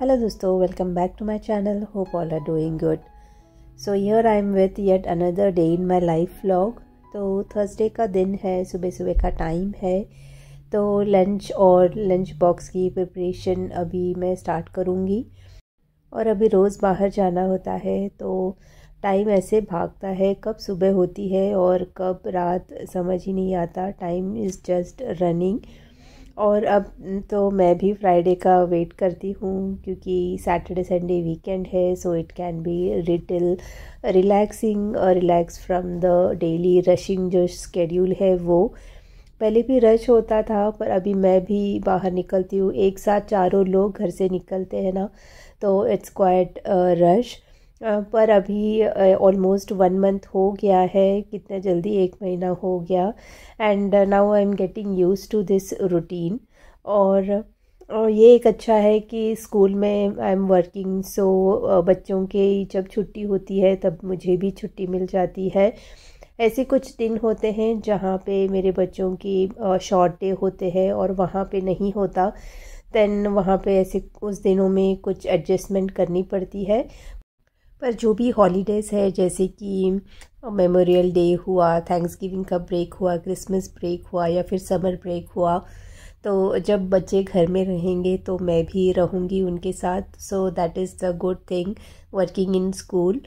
Hello दोस्तों welcome back to my channel hope all are doing good so here I am with yet another day in my life vlog तो Thursday का दिन है सुबह सुबह का टाइम है तो लंच और लंच बॉक्स की प्रिपरेशन अभी मैं स्टार्ट करूँगी और अभी रोज़ बाहर जाना होता है तो टाइम ऐसे भागता है कब सुबह होती है और कब रात समझ ही नहीं आता टाइम इज़ जस्ट रनिंग और अब तो मैं भी फ्राइडे का वेट करती हूँ क्योंकि सैटरडे संडे वीकेंड है so it can be little relaxing और relax from the daily rushing जो स्केड्यूल है वो पहले भी रश होता था पर अभी मैं भी बाहर निकलती हूँ एक साथ चारों लोग घर से निकलते हैं ना तो इट्स क्वाइट रश पर अभी ऑलमोस्ट वन मंथ हो गया है कितना जल्दी एक महीना हो गया and now I am getting used to this routine और और ये एक अच्छा है कि स्कूल में आई एम वर्किंग सो बच्चों के जब छुट्टी होती है तब मुझे भी छुट्टी मिल जाती है ऐसे कुछ दिन होते हैं जहाँ पे मेरे बच्चों की शॉर्ट डे होते हैं और वहाँ पे नहीं होता देन वहाँ पे ऐसे उस दिनों में कुछ एडजस्टमेंट करनी पड़ती है पर जो भी हॉलीडेज़ है जैसे कि मेमोरियल डे हुआ थैंक्स गिविंग का ब्रेक हुआ क्रिसमस ब्रेक हुआ या फिर समर ब्रेक हुआ तो जब बच्चे घर में रहेंगे तो मैं भी रहूँगी उनके साथ so that is the good thing working in school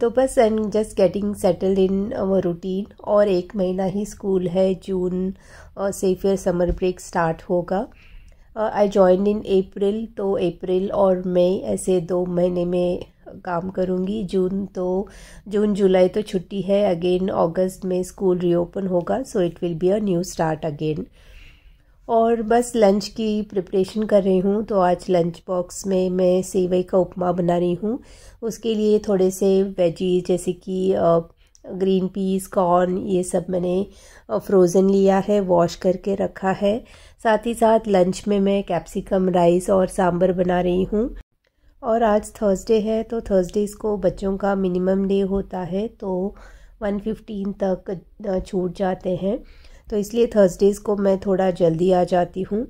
तो बस and just getting settle in routine और एक महीना ही स्कूल है जून से फिर समर ब्रेक स्टार्ट होगा आई जॉइन इन अप्रैल तो अप्रैल और मई ऐसे दो महीने में काम करूँगी जून तो जून जुलाई तो छुट्टी है अगेन अगस्त में स्कूल रीओपन होगा so it will be a new start again और बस लंच की प्रिपरेशन कर रही हूँ तो आज लंच बॉक्स में मैं सेवई का उपमा बना रही हूँ उसके लिए थोड़े से वेजी जैसे कि ग्रीन पीस कॉर्न ये सब मैंने फ्रोज़न लिया है वॉश करके रखा है साथ ही साथ लंच में मैं कैप्सिकम राइस और सांभर बना रही हूँ और आज थर्सडे है तो थर्सडेज़ को बच्चों का मिनिमम डे होता है तो वन फिफ्टीन तक छूट जाते हैं तो इसलिए थर्सडेज़ को मैं थोड़ा जल्दी आ जाती हूँ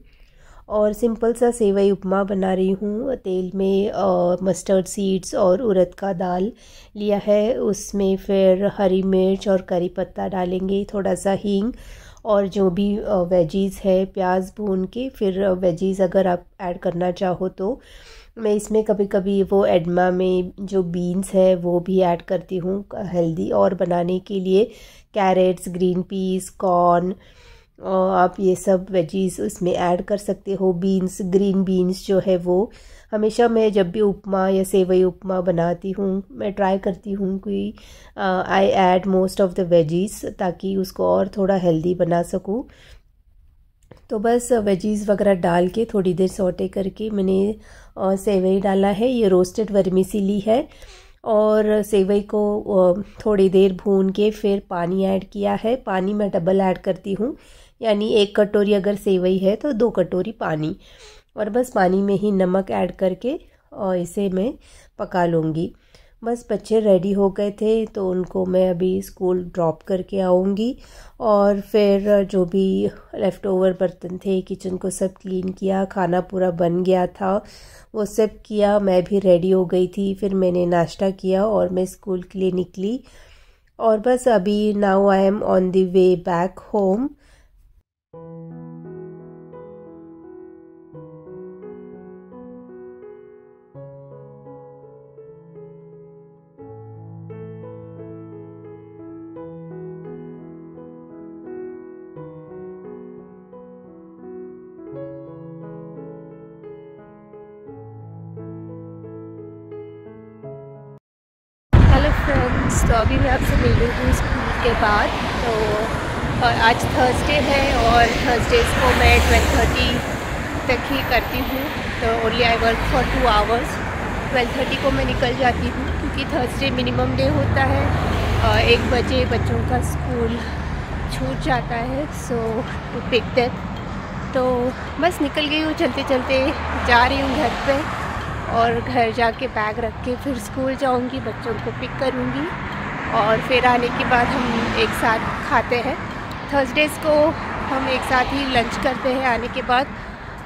और सिंपल सा सेवई उपमा बना रही हूँ तेल में मस्टर्ड सीड्स और उरद का दाल लिया है उसमें फिर हरी मिर्च और करी पत्ता डालेंगे थोड़ा सा हींग और जो भी वेजीज़ है प्याज भून के फिर वेजीज़ अगर आप ऐड करना चाहो तो मैं इसमें कभी कभी वो एडमा में जो बीन्स है वो भी ऐड करती हूँ हेल्दी और बनाने के लिए कैरेट्स ग्रीन पीस कॉर्न आप ये सब वेजीज उसमें ऐड कर सकते हो बीन्स ग्रीन बीन्स जो है वो हमेशा मैं जब भी उपमा या सेवई उपमा बनाती हूँ मैं ट्राई करती हूँ कि I add most of the veggies ताकि उसको और थोड़ा हेल्दी बना सकूँ तो बस वेजीज़ वगैरह डाल के थोड़ी देर सोटे करके मैंने सेवई डाला है ये रोस्टेड वर्मीसी ली है और सेवई को थोड़ी देर भून के फिर पानी ऐड किया है पानी मैं डबल ऐड करती हूँ यानी एक कटोरी अगर सेवई है तो दो कटोरी पानी और बस पानी में ही नमक ऐड करके और इसे मैं पका लूँगी बस बच्चे रेडी हो गए थे तो उनको मैं अभी स्कूल ड्रॉप करके आऊँगी और फिर जो भी लेफ़्ट ओवर बर्तन थे किचन को सब क्लीन किया खाना पूरा बन गया था वो सब किया मैं भी रेडी हो गई थी फिर मैंने नाश्ता किया और मैं स्कूल के लिए निकली और बस अभी now I am on the way back home friends तो अभी मैं आपसे मिल रही हूँ स्कूल के बाद तो और आज थर्सडे है और थर्सडेज़ को मैं ट्वेल्व थर्टी तक ही करती हूँ तो only I work for two hours twelve thirty को मैं निकल जाती हूँ क्योंकि थर्सडे मिनिमम डे होता है और एक बजे बच्चों का स्कूल छूट जाता है सो टू पिक दैट तो बस निकल गई हूँ चलते चलते जा रही हूँ घर पे और घर जाके बैग रख के फिर स्कूल जाऊँगी बच्चों को पिक करूँगी और फिर आने के बाद हम एक साथ खाते हैं थर्सडेज़ को हम एक साथ ही लंच करते हैं आने के बाद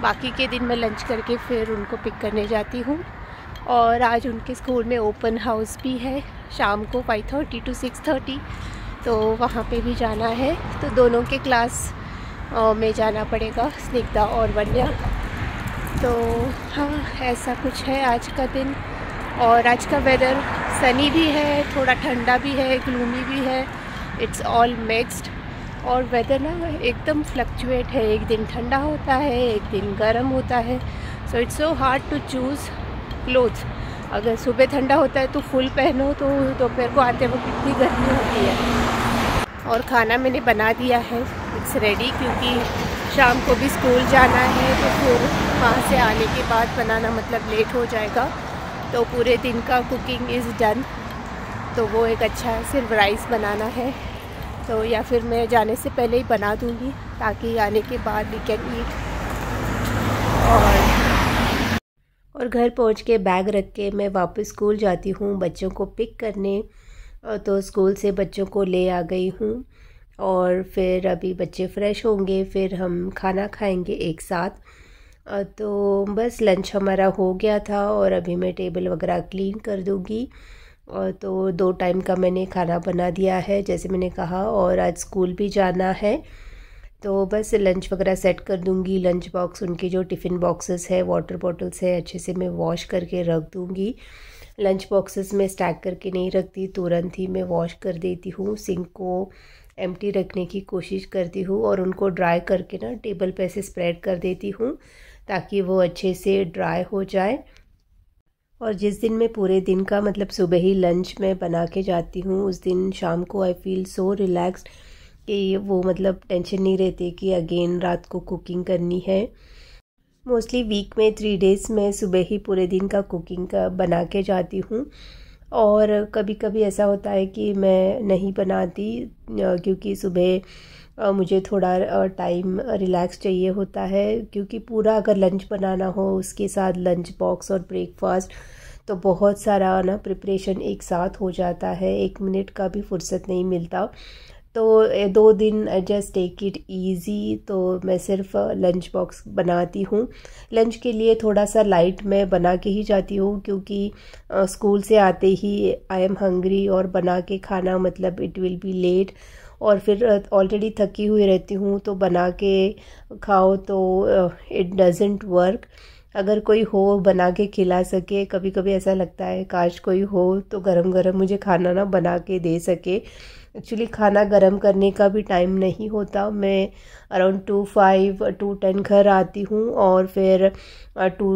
बाकी के दिन मैं लंच करके फिर उनको पिक करने जाती हूँ और आज उनके स्कूल में ओपन हाउस भी है शाम को five thirty to six thirty तो वहाँ पे भी जाना है तो दोनों के क्लास में जाना पड़ेगा स्निग्धा और वन्या तो हाँ ऐसा कुछ है आज का दिन और आज का वेदर सनी भी है थोड़ा ठंडा भी है ग्लूमी भी है इट्स ऑल मिक्सड और वेदर ना एकदम फ्लक्चुएट है एक दिन ठंडा होता है एक दिन गर्म होता है so it's so hard to choose clothes अगर सुबह ठंडा होता है तो फुल पहनो तो दोपहर को आते वक्त कितनी गर्मी होती है और खाना मैंने बना दिया है इट्स रेडी क्योंकि शाम को भी स्कूल जाना है तो फिर वहाँ से आने के बाद बनाना मतलब लेट हो जाएगा तो पूरे दिन का कुकिंग इज़ डन तो वो एक अच्छा सिर्फ राइस बनाना है तो या फिर मैं जाने से पहले ही बना दूँगी ताकि आने के बाद वी कैन ईट और और घर पहुंच के बैग रख के मैं वापस स्कूल जाती हूँ बच्चों को पिक करने तो स्कूल से बच्चों को ले आ गई हूँ और फिर अभी बच्चे फ्रेश होंगे फिर हम खाना खाएंगे एक साथ तो बस लंच हमारा हो गया था और अभी मैं टेबल वगैरह क्लीन कर दूँगी और तो दो टाइम का मैंने खाना बना दिया है जैसे मैंने कहा और आज स्कूल भी जाना है तो बस लंच वगैरह सेट कर दूँगी लंच बॉक्स उनके जो टिफ़िन बॉक्सेस है वाटर बॉटल्स है अच्छे से मैं वॉश करके रख दूँगी लंच बॉक्सेस में स्टैक करके नहीं रखती तुरंत ही मैं वॉश कर देती हूँ सिंक को एम रखने की कोशिश करती हूँ और उनको ड्राई करके ना टेबल पर ऐसे स्प्रेड कर देती हूँ ताकि वो अच्छे से ड्राई हो जाए और जिस दिन मैं पूरे दिन का मतलब सुबह ही लंच में बना के जाती हूँ उस दिन शाम को आई फील सो रिलैक्सड कि वो मतलब टेंशन नहीं रहती कि अगेन रात को कुकिंग करनी है मोस्टली वीक में थ्री डेज़ मैं सुबह ही पूरे दिन का कुकिंग का बना के जाती हूँ और कभी कभी ऐसा होता है कि मैं नहीं बनाती क्योंकि सुबह मुझे थोड़ा टाइम रिलैक्स चाहिए होता है क्योंकि पूरा अगर लंच बनाना हो उसके साथ लंच बॉक्स और ब्रेकफास्ट तो बहुत सारा ना प्रिपरेशन एक साथ हो जाता है एक मिनट का भी फुर्सत नहीं मिलता तो दो दिन जस्ट टेक इट ईजी तो मैं सिर्फ लंच बॉक्स बनाती हूँ लंच के लिए थोड़ा सा लाइट मैं बना के ही जाती हूँ क्योंकि स्कूल से आते ही आई एम हंग्री और बना के खाना मतलब इट विल बी लेट और फिर ऑलरेडी थकी हुई रहती हूँ तो बना के खाओ तो इट डजेंट वर्क अगर कोई हो बना के खिला सके कभी कभी ऐसा लगता है काश कोई हो तो गरम गरम मुझे खाना ना बना के दे सके एक्चुअली खाना गरम करने का भी टाइम नहीं होता मैं around two five to ten घर आती हूँ और फिर two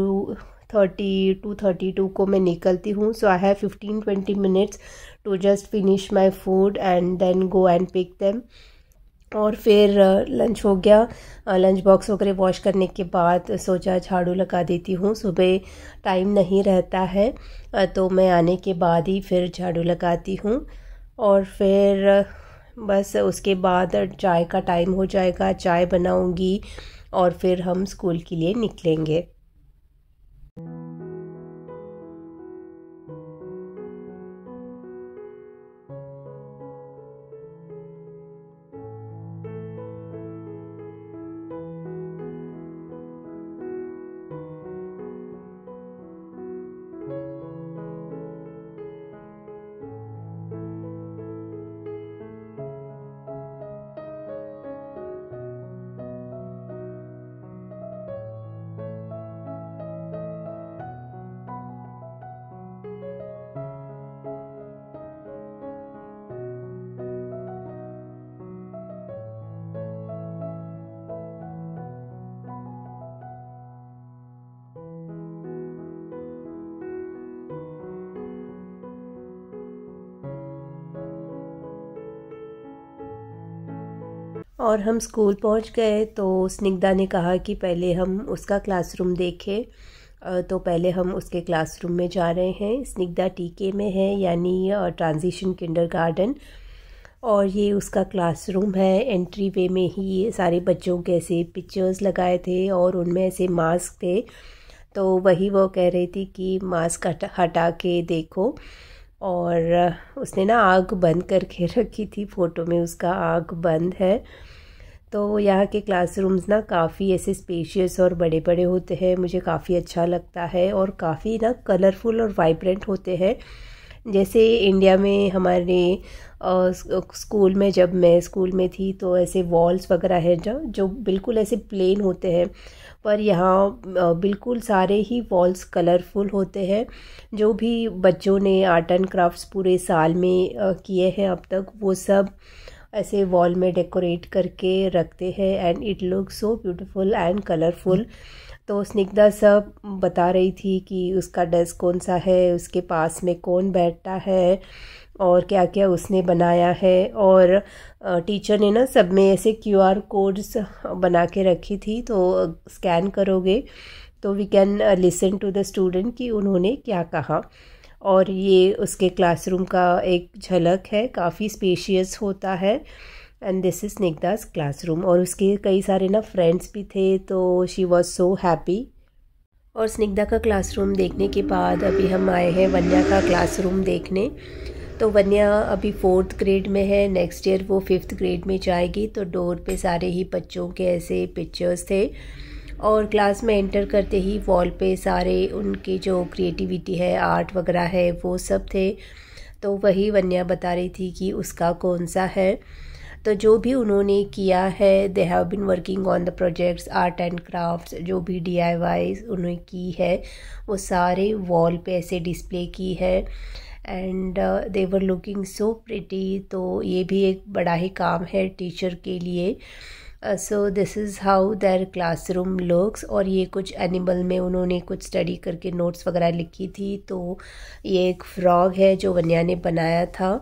thirty to thirty two को मैं निकलती हूँ so I have fifteen twenty minutes to just finish my food and then go and pick them और फिर लंच uh, हो गया लंच uh, बॉक्स वगैरह वॉश करने के बाद सोचा झाड़ू लगा देती हूँ सुबह टाइम नहीं रहता है uh, तो मैं आने के बाद ही फिर झाड़ू लगाती हूँ और फिर बस उसके बाद चाय का टाइम हो जाएगा चाय बनाऊँगी और फिर हम स्कूल के लिए निकलेंगे और हम स्कूल पहुंच गए तो स्निग्धा ने कहा कि पहले हम उसका क्लासरूम देखें तो पहले हम उसके क्लासरूम में जा रहे हैं स्निग्धा टीके में है यानी ट्रांजिशन किंडर गार्डन और ये उसका क्लासरूम है एंट्री वे में ही ये सारे बच्चों के ऐसे पिक्चर्स लगाए थे और उनमें ऐसे मास्क थे तो वही वो कह रही थी कि मास्क हटा के देखो और उसने ना आग बंद करके रखी थी फ़ोटो में उसका आग बंद है तो यहाँ के क्लासरूम्स ना काफ़ी ऐसे स्पेशियस और बड़े बड़े होते हैं मुझे काफ़ी अच्छा लगता है और काफ़ी ना कलरफुल और वाइब्रेंट होते हैं जैसे इंडिया में हमारे स्कूल में जब मैं स्कूल में थी तो ऐसे वॉल्स वगैरह हैं जो जो बिल्कुल ऐसे प्लेन होते हैं पर यहाँ बिल्कुल सारे ही वॉल्स कलरफुल होते हैं जो भी बच्चों ने आर्ट एंड क्राफ्ट्स पूरे साल में किए हैं अब तक वो सब ऐसे वॉल में डेकोरेट करके रखते हैं and it look so beautiful and colourful तो स्निग्धा सब बता रही थी कि उसका डेस्क कौन सा है उसके पास में कौन बैठता है और क्या क्या उसने बनाया है और टीचर ने ना सब में ऐसे क्यू आर कोड्स बना के रखी थी तो स्कैन करोगे तो we can listen to the student कि उन्होंने क्या कहा और ये उसके क्लासरूम का एक झलक है काफ़ी स्पेशियस होता है and this is class classroom और उसके कई सारे ना फ्रेंड्स भी थे तो शी वॉज सो हैप्पी और स्निग्धा का क्लासरूम देखने के बाद अभी हम आए हैं वन्या का क्लासरूम देखने तो वन्या अभी फोर्थ ग्रेड में है नेक्स्ट ईयर वो फिफ्थ ग्रेड में जाएगी तो डोर पे सारे ही बच्चों के ऐसे पिक्चर्स थे और क्लास में एंटर करते ही वॉल पे सारे उनकी जो क्रिएटिविटी है आर्ट वगैरह है वो सब थे तो वही वन्या बता रही थी कि उसका कौन सा है तो जो भी उन्होंने किया है they have been working on the projects art and crafts जो भी डी आई वाई उन्होंने की है वो सारे वॉल पे ऐसे डिस्प्ले की है and they were looking so pretty तो ये भी एक बड़ा ही काम है टीचर के लिए so this is how their classroom looks और ये कुछ एनिमल में उन्होंने कुछ स्टडी करके नोट्स वगैरह लिखी थी तो ये एक फ्रॉग है जो वन्या ने बनाया था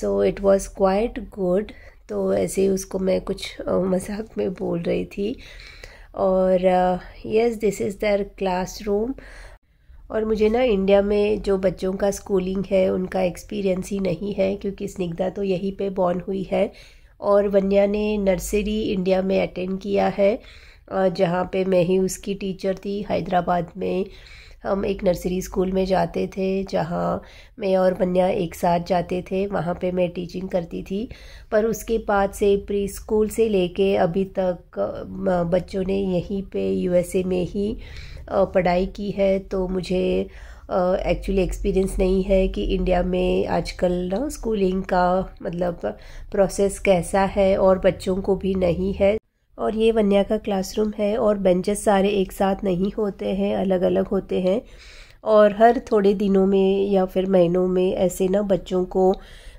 so it was quite good तो ऐसे ही उसको मैं कुछ uh, मजाक में बोल रही थी और yes this is their classroom room और मुझे ना इंडिया में जो बच्चों का स्कूलिंग है उनका एक्सपीरियंस ही नहीं है क्योंकि स्निग्धा तो यहीं पे बॉर्न हुई है और वन्या ने नर्सरी इंडिया में अटेंड किया है जहाँ पे मैं ही उसकी टीचर थी हैदराबाद में हम एक नर्सरी स्कूल में जाते थे जहाँ मैं और बन्या एक साथ जाते थे वहाँ पे मैं टीचिंग करती थी पर उसके बाद से प्री स्कूल से लेके अभी तक बच्चों ने यहीं पे यूएसए में ही पढ़ाई की है तो मुझे एक्चुअली uh, एक्सपीरियंस नहीं है कि इंडिया में आजकल ना स्कूलिंग का मतलब प्रोसेस कैसा है और बच्चों को भी नहीं है और ये वन्या का क्लासरूम है और बेंचेस सारे एक साथ नहीं होते हैं अलग अलग होते हैं और हर थोड़े दिनों में या फिर महीनों में ऐसे ना बच्चों को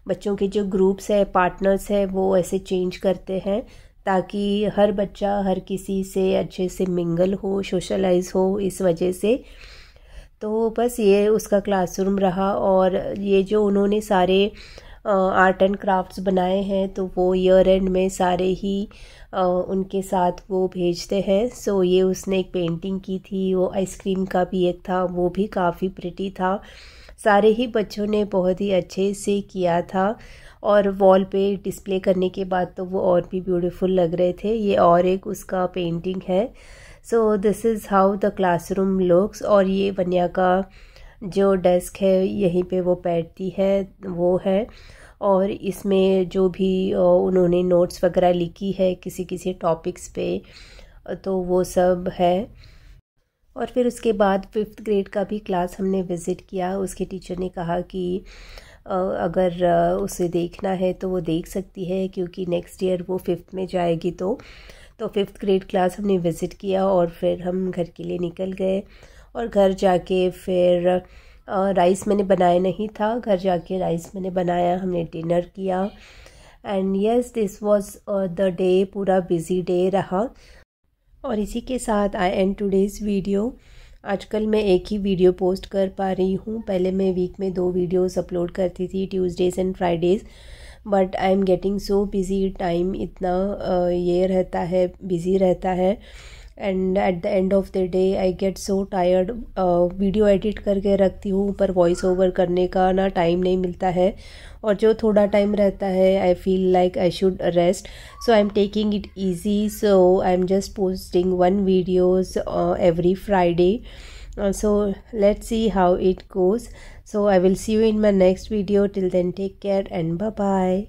बच्चों के जो ग्रुप्स है पार्टनर्स है वो ऐसे चेंज करते हैं ताकि हर बच्चा हर किसी से अच्छे से मिंगल हो सोशलाइज हो इस वजह से तो बस ये उसका क्लासरूम रहा और ये जो उन्होंने सारे आर्ट एंड क्राफ्ट्स बनाए हैं तो वो ईयर एंड में सारे ही उनके साथ वो भेजते हैं सो ये उसने एक पेंटिंग की थी वो आइसक्रीम का भी एक था वो भी काफ़ी प्रिटी था सारे ही बच्चों ने बहुत ही अच्छे से किया था और वॉल पे डिस्प्ले करने के बाद तो वो और भी ब्यूटीफुल लग रहे थे ये और एक उसका पेंटिंग है so this is how the classroom looks और ये वनिया का जो डेस्क है यहीं पे वो बैठती है वो है और इसमें जो भी उन्होंने नोट्स वगैरह लिखी है किसी किसी टॉपिक्स पे तो वो सब है और फिर उसके बाद फिफ्थ ग्रेड का भी क्लास हमने विज़िट किया उसके टीचर ने कहा कि अगर उसे देखना है तो वो देख सकती है क्योंकि नेक्स्ट ईयर वो फिफ्थ में जाएगी तो तो फिफ्थ ग्रेड क्लास हमने विज़िट किया और फिर हम घर के लिए निकल गए और घर जाके फिर राइस मैंने बनाया नहीं था घर जाके राइस मैंने बनाया हमने डिनर किया and yes this was the day पूरा बिज़ी डे रहा और इसी के साथ आई एंड टूडेज़ वीडियो आजकल मैं एक ही वीडियो पोस्ट कर पा रही हूँ पहले मैं वीक में दो वीडियोस अपलोड करती थी Tuesdays and Fridays but I am getting so busy time इतना ये रहता है बिज़ी रहता है and at the end of the day I get so tired video edit करके रखती हूँ पर वॉइस ओवर करने का ना टाइम नहीं मिलता है और जो थोड़ा टाइम रहता है I feel like I should rest so I am taking it easy so I am just posting one videos every Friday so let's see how it goes So I will see you in my next video. Till then, take care and bye bye.